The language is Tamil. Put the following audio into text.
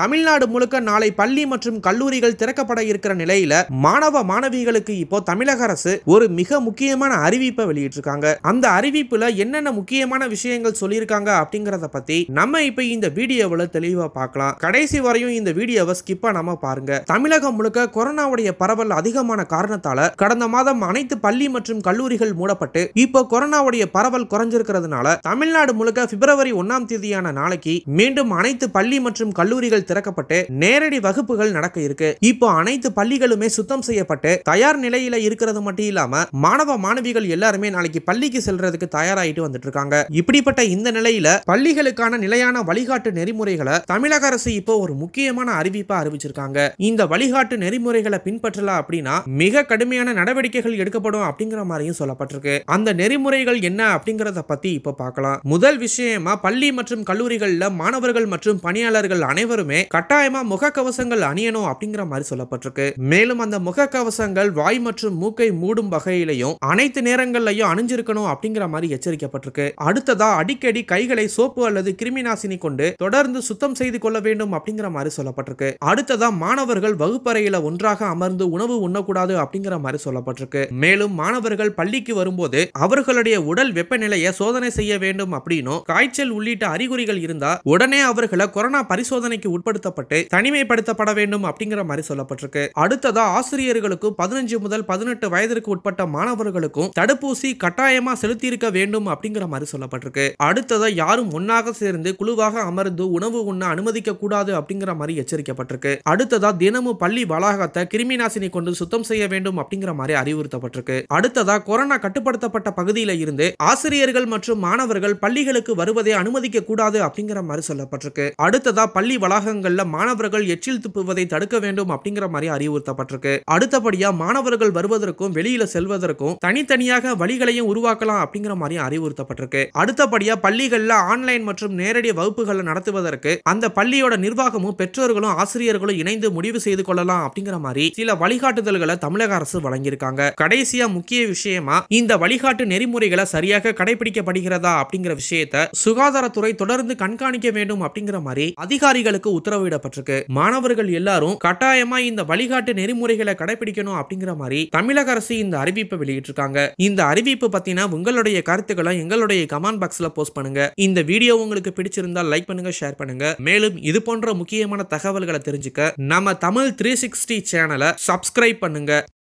தமிழ்நாடு முழுக்க நாளை பள்ளி மற்றும் கல்லூரிகள் திறக்கப்பட இருக்கிற நிலையில மாணவ மாணவிகளுக்கு இப்போ தமிழக அரசு ஒரு மிக முக்கியமான அறிவிப்பை வெளியிட்டிருக்காங்க அந்த அறிவிப்புல என்னென்ன முக்கியமான விஷயங்கள் சொல்லியிருக்காங்க அப்படிங்கறத பத்தி நம்ம இப்ப இந்த வீடியோவில் தெளிவா பார்க்கலாம் கடைசி வரையும் இந்த வீடியோவை ஸ்கிப்பா நம்ம பாருங்க தமிழகம் முழுக்க கொரோனாவுடைய பரவல் அதிகமான காரணத்தால கடந்த மாதம் அனைத்து பள்ளி மற்றும் கல்லூரிகள் மூடப்பட்டு இப்போ கொரோனாவுடைய பரவல் குறைஞ்சிருக்கிறதுனால தமிழ்நாடு முழுக்க பிப்ரவரி ஒன்னாம் தேதியான நாளைக்கு மீண்டும் அனைத்து பள்ளி மற்றும் கல்லூரிகள் திறக்கப்பட்டு நேரடி வகுப்புகள் நடக்க இருக்கு இப்போ அனைத்து பள்ளிகளுமே சுத்தம் செய்யப்பட்டு தயார் நிலையில இருக்கிறது மட்டும் இல்லாம மாணவ மாணவிகள் எல்லாருமே நாளைக்கு பள்ளிக்கு செல்றதுக்கு தயாராயிட்டு வந்துட்டு இருக்காங்க இப்படிப்பட்ட இந்த நிலையில பள்ளிகளுக்கான நிலையான வழிகாட்டு நெறிமுறைகளை தமிழக அரசு இப்போ ஒரு முக்கியமான அறிவிப்பா அறிவிச்சிருக்காங்க இந்த வழிகாட்டு நெறிமுறைகளை பின்பற்றலாம் அப்படின்னா மிக கடுமையான நடவடிக்கைகள் எடுக்கப்படும் அப்படிங்கிற மாதிரியும் சொல்லப்பட்டிருக்கு அந்த நெறிமுறைகள் என்ன அப்படிங்கறத பத்தி இப்போ பார்க்கலாம் முதல் விஷயமா பள்ளி மற்றும் கல்லூரிகள்ல மாணவர்கள் மற்றும் பணியாளர்கள் அனைவருமே எல்லாருமே கட்டாயமா முகக்கவசங்கள் அணியணும் அப்படிங்கிற மாதிரி சொல்லப்பட்டிருக்கு மேலும் அந்த முகக்கவசங்கள் வாய் மற்றும் மூக்கை மூடும் வகையிலையும் அனைத்து நேரங்கள்லயும் அணிஞ்சிருக்கணும் அப்படிங்கிற மாதிரி எச்சரிக்கப்பட்டிருக்கு அடுத்ததா அடிக்கடி கைகளை சோப்பு அல்லது கிருமி நாசினி கொண்டு தொடர்ந்து சுத்தம் செய்து கொள்ள வேண்டும் அப்படிங்கிற மாதிரி சொல்லப்பட்டிருக்கு அடுத்ததா மாணவர்கள் வகுப்பறையில ஒன்றாக அமர்ந்து உணவு உண்ணக்கூடாது அப்படிங்கிற மாதிரி சொல்லப்பட்டிருக்கு மேலும் மாணவர்கள் பள்ளிக்கு வரும்போது அவர்களுடைய உடல் வெப்பநிலையை சோதனை செய்ய வேண்டும் அப்படின்னும் காய்ச்சல் உள்ளிட்ட அறிகுறிகள் இருந்தா உடனே அவர்களை கொரோனா பரிசோதனைக்கு உட்படுத்தப்பட்டு தனிமைப்படுத்தப்பட வேண்டும் அப்படிங்கிற மாதிரி சொல்லப்பட்டிருக்கு அடுத்ததா ஆசிரியர்களுக்கும் பதினஞ்சு முதல் பதினெட்டு வயதிற்கு உட்பட்ட மாணவர்களுக்கும் தடுப்பூசி கட்டாயமா செலுத்தியிருக்க வேண்டும் அப்படிங்கிற மாதிரி சொல்லப்பட்டிருக்கு அடுத்ததா யாரும் ஒன்னாக சேர்ந்து குழுவாக அமர்ந்து உணவு உண்ண அனுமதிக்க கூடாது அப்படிங்கிற மாதிரி எச்சரிக்கப்பட்டிருக்கு அடுத்ததா தினமும் பள்ளி வளாகத்தை கிருமி நாசினி கொண்டு சுத்தம் செய்ய வேண்டும் அப்படிங்கிற மாதிரி அறிவுறுத்தப்பட்டிருக்கு அடுத்ததா கொரோனா கட்டுப்படுத்தப்பட்ட பகுதியில இருந்து ஆசிரியர்கள் மற்றும் மாணவர்கள் பள்ளிகளுக்கு வருவதை அனுமதிக்க கூடாது அப்படிங்கிற மாதிரி சொல்லப்பட்டிருக்கு அடுத்ததா பள்ளி வளாக வளாகங்களில் மாணவர்கள் எச்சில் துப்புவதை தடுக்க வேண்டும் அப்படிங்கிற மாதிரி அறிவுறுத்தப்பட்டிருக்கு அடுத்தபடியா மாணவர்கள் வருவதற்கும் வெளியில செல்வதற்கும் தனித்தனியாக வழிகளையும் உருவாக்கலாம் அப்படிங்கிற மாதிரி அறிவுறுத்தப்பட்டிருக்கு அடுத்தபடியா பள்ளிகள்ல ஆன்லைன் மற்றும் நேரடி வகுப்புகளை நடத்துவதற்கு அந்த பள்ளியோட நிர்வாகமும் பெற்றோர்களும் ஆசிரியர்களும் இணைந்து முடிவு செய்து கொள்ளலாம் அப்படிங்கிற மாதிரி சில வழிகாட்டுதல்களை தமிழக அரசு வழங்கியிருக்காங்க கடைசியா முக்கிய விஷயமா இந்த வழிகாட்டு நெறிமுறைகளை சரியாக கடைபிடிக்கப்படுகிறதா அப்படிங்கிற விஷயத்த சுகாதாரத்துறை தொடர்ந்து கண்காணிக்க வேண்டும் அப்படிங்கிற மாதிரி அதிகாரிகளுக்கு உத்தரவிடப்பட்டிருக்கு மாணவர்கள் எல்லாரும் கட்டாயமா இந்த வழிகாட்டு நெறிமுறைகளை கடைபிடிக்கணும் அப்படிங்கிற மாதிரி தமிழக அரசு இந்த அறிவிப்பை வெளியிட்டிருக்காங்க இந்த அறிவிப்பு பத்தினா உங்களுடைய கருத்துக்களை எங்களுடைய கமெண்ட் பாக்ஸ்ல போஸ்ட் பண்ணுங்க இந்த வீடியோ உங்களுக்கு பிடிச்சிருந்தா லைக் பண்ணுங்க ஷேர் பண்ணுங்க மேலும் இது போன்ற முக்கியமான தகவல்களை தெரிஞ்சுக்க நம்ம தமிழ் த்ரீ சிக்ஸ்டி சேனலை சப்ஸ்கிரைப் பண்ணுங்க